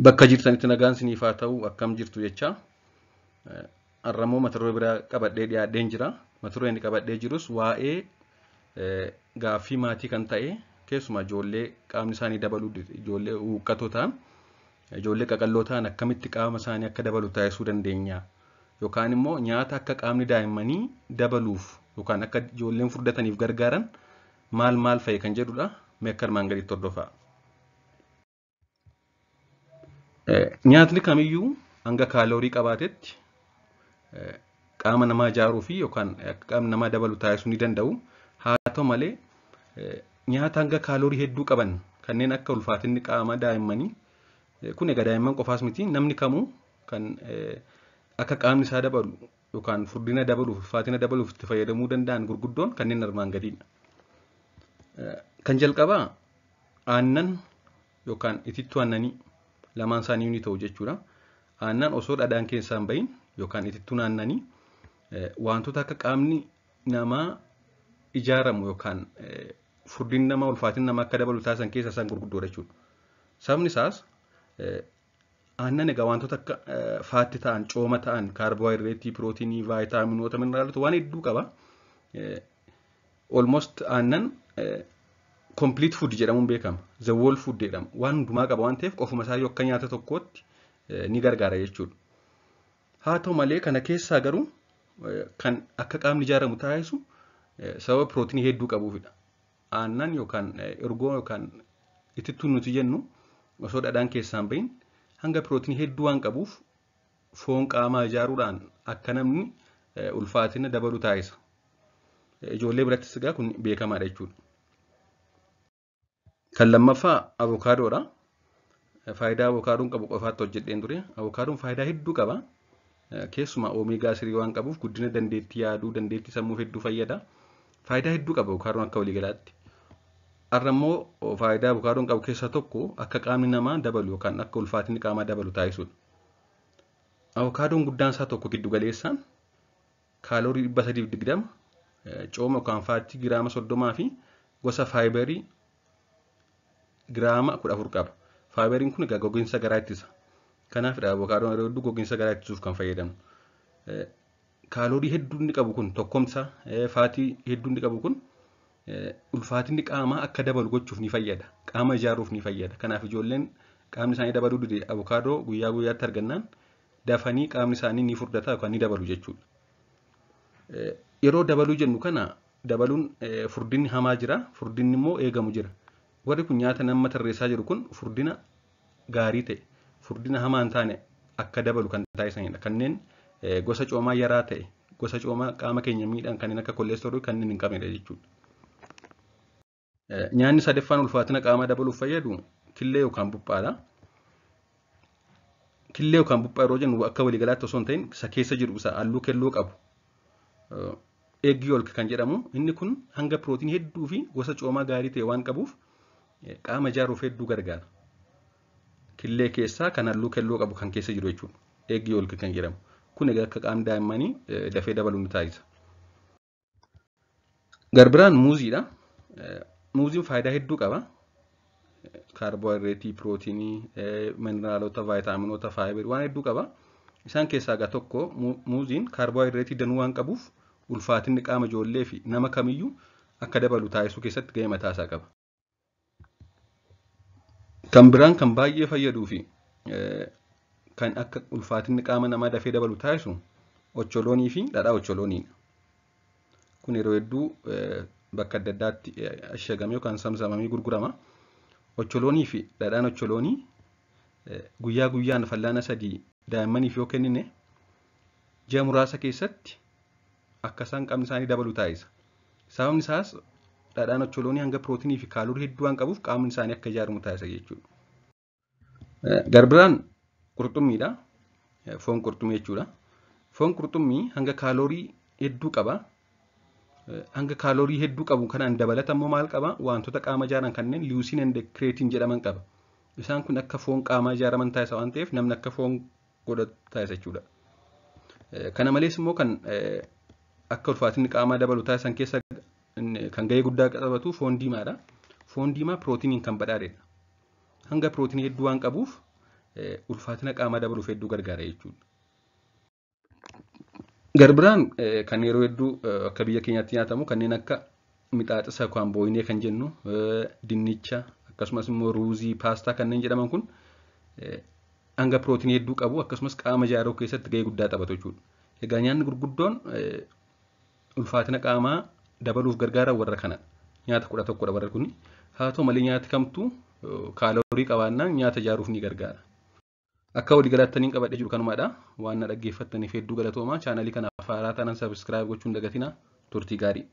bakka jirtanitti nagaan siniifaa haa ta'u akkam jirtu jecha eh, arramoo mata duree biraa qabadhee dhiyaadheen jira. Mata dureen jirus waa'ee eh, gaafii maatii kan ta'e keessumaa ijoollee qaamni isaanii dabaluu ijoollee huqqatoo ta'an ijoollee qaqalloo ta'an akkamitti qaama isaanii akka dabalu taasisuu dandeenya yookaan immoo nyaata akka qaamni daa'immanii dabaluuf yookaan akka ijoolleen furdataniif gargaaran maal maal fa'i kan jedhudha. Mee akka armaan hordofaa. Nyaatni kamiyyuu hanga kaaloorii qabaatetti eh, qaama namaa ijaaruu fi yookaan eh, qaamni namaa dabalu taasisuu ni danda'u. Haa ta'u malee eh, nyaata hanga kaaloorii hedduu qaban kanneen akka ulfaatinni qaama daa'immanii kun egaa daa'imman qofaas miti namni kamuu kan akka qaamni isaa dabalu yookaan furdina dabaluuf ulfaatina dabaluuf itti fayyadamuu danda'an gurguddoon kanneen armaan gadiidha. Kan jalqabaa aannan yookaan itittuu aannanii. lamaan isaanii ni ta'u jechuudha. Aannan osoo dhadhaan keessaan bahin yookaan itittuu naannanii eh, wantoota akka qaamni namaa ijaaramu yookaan eh, furdin namaa ulfaatiin namaa akka dabalu taasisan keessaa isaan gurguddoodha jechuudha. Sabni isaas eh, aannan egaa wantoota akka faatti ta'an, cooma ta'an, kaarboohayidireetii, pirootinii, vaayitaaminoota, mineraalota waan hedduu qaba. Kompliit fuud jedhamuun beekama. Zawwol fuud jedhama. Waan hundumaa qaba waan ta'eef qofuma isaa akka nyaata tokkootti eh, ni gargaara jechuudha. Haa ta'u malee kana keessaa garuu eh, kan akka qaamni ijaaramu taasisu eh, sababa pirootinii hedduu qabuufidha. Aannan yookaan ergoo yookaan itittuun nuti jennu osoo dhadhaan keessaan bahin hanga pirootinii hedduu waan qabuuf foon qaamaa ijaaruudhaan akka namni ulfaatina dabalu taasisa. Ijoollee birattis egaa kun beekamaadha jechuudha. Kan lammaffaa avokaadoodha. Faayidaa avokaadoon qabu qofaatti hojjedheen dure. Avokaadoon faayidaa hedduu qaba. Keessumaa oomigaa sirii waan qabuuf guddina dandeettii yaaduu, dandeettii sammuuf hedduu fayyada. Faayidaa hedduu qaba avokaadoon akka waliigalaatti. Har'a immoo faayidaa avokaadoon qabu keessaa tokko akka qaamni namaa dabalu yookaan akka ulfaatinni qaamaa dabalu taasisuudha. Avokaadoon guddaan isaa tokko giddu galeessaan kaalorii dhibba sadiif digdama, eh, cooma yookaan faattii giraama soddomaa fi gosa faayibarii giraama kudha afur qaba. Faayibariin kun egaa gogiinsa garaa ittisa. kanaaf Kanaafidha avokaadoon yeroo hedduu gogiinsa garaa ittisuuf kan fayyadamnu. Kaaloorii hedduu inni qabu kun tokkomsa faatii hedduu inni qabu kun ulfaatinni qaamaa akka dabalu gochuuf ni fayyada. Qaama ijaaruuf ni fayyada. Kanaaf ijoolleen qaamni isaanii dabaluu dide avokaadoo guyyaa guyyaatti argannaan dafanii qaamni isaanii ni furdata yookaan ni dabalu jechuudha. Yeroo dabaluu jennu kana dabaluun furdinni hamaa jira furdinni immoo eegamu jira. warri kun nyaata nama tarreessaa jiru kun furdina gaarii ta'e furdina hamaa hin taane akka dabalu kan taasisanidha. Kanneen gosa coomaa yaraa ta'e gosa coomaa qaama keenya miidhaan kanneen akka kolesteroorii kanneen hin qabnedha jechuudha. Nyaanni sadeeffaan ulfaatina qaamaa dabaluuf fayyadu killee yookaan buphaadha. Killee yookaan buphaa yeroo jennu akka waliigalaatti osoo hin ta'in isa keessa jiru isa halluu keelloo qabu eeggi ol kan jedhamu inni kun hanga pirootiinii hedduu fi gosa coomaa gaarii ta'e waan qabuuf qaama ijaaruuf hedduu gargaara. Killee keessaa kan halluu kelloo qabu kan keessa jiru jechuudha. Eegii olka kan jedhamu. Kun egaa akka qaama daa'immanii eh, dafee dabaluun taasisa. Garbiraan muuziidha. Eh, muuziin faayidaa hedduu qaba. Eh, kaarboohayidireetii, pirootiinii, mineraalota, vaayitaaminoota, faayibarii waan hedduu qaba. Isaan keessaa egaa tokko muuziin kaarboohayidireetii danuu waan qabuuf ulfaatinni qaama ijoollee fi nama kamiyyuu akka dabalu taasisuu keessatti gahee mataasaa qaba. Kan biraan kan baay'ee fayyaduu fi e, kan akka ulfaatinni qaama namaa dafee dabalu taasisu ocholoonii fi dhadhaa ocholooniidha. Kun yeroo hedduu e, bakka adda addaatti e, ashagamee yookaan samsamamee gurgurama. Ocholoonii fi dhadhaan ocholoonii guyyaa guyyaan fallaana sadii daa'immaniif yoo kennine ji'a muraasa keessatti akka isaan qabni isaanii dabalu taasisa. Sababni isaas Dhaadhaan ocholoonii hanga pirootinii fi kaalurii hedduu waan qabuuf qaamni isaanii akka ijaaramu taasisa jechuudha. Eh, Garbiraan qurxummiidha. Eh, foon qurxummii jechuudha. Foon qurxummii hanga kaaloorii hedduu qaba. Eh, hanga kaaloorii hedduu qabu kanaan dabalata immoo maal qaba? Wantoota qaama ijaaran kanneen luusiin and jedhaman qaba. Isaan kun akka foon qaamaa ijaaraman taasisa waan ta'eef namni akka foon godhatu taasisa jechuudha. Kana malees immoo kan akka ulfaatinni qaama dabalu taasisan keessaa kan ga'ee guddaa qabatu foon diimaadha. Foon diimaa pirootiiniin kan badhaadheedha. Hanga pirootiinii hedduu waan qabuuf e, ulfaatina qaamaa dabaluuf hedduu gargaara jechuudha. Garbiraan e, kan yeroo hedduu e, akka biyya keenyaatti nyaatamu kanneen akka mixaaxisa yookaan kan jennu dinnicha akkasumas immoo ruuzii paastaa kanneen jedhaman kun hanga pirootiinii hedduu qabu akkasumas qaama ijaaruu keessatti ga'ee guddaa taphatu jechuudha. Egaa nyaanni gurguddoon ulfaatina qaamaa dabaluuf gargaaran warra kana nyaata kudha tokkodha warra kuni haa ta'u malee nyaati kamtu kaaloorii qabaannaan nyaata ijaaruuf ni gargaara. Akka walii galaattaniin qabadhe jiru kanumaadha waan na dhaggeeffattaniif hedduu galatoomaa chaanalii kanaaf haaraa taanaan sabiskiraayib gochuun dagatinaa turtii gaarii.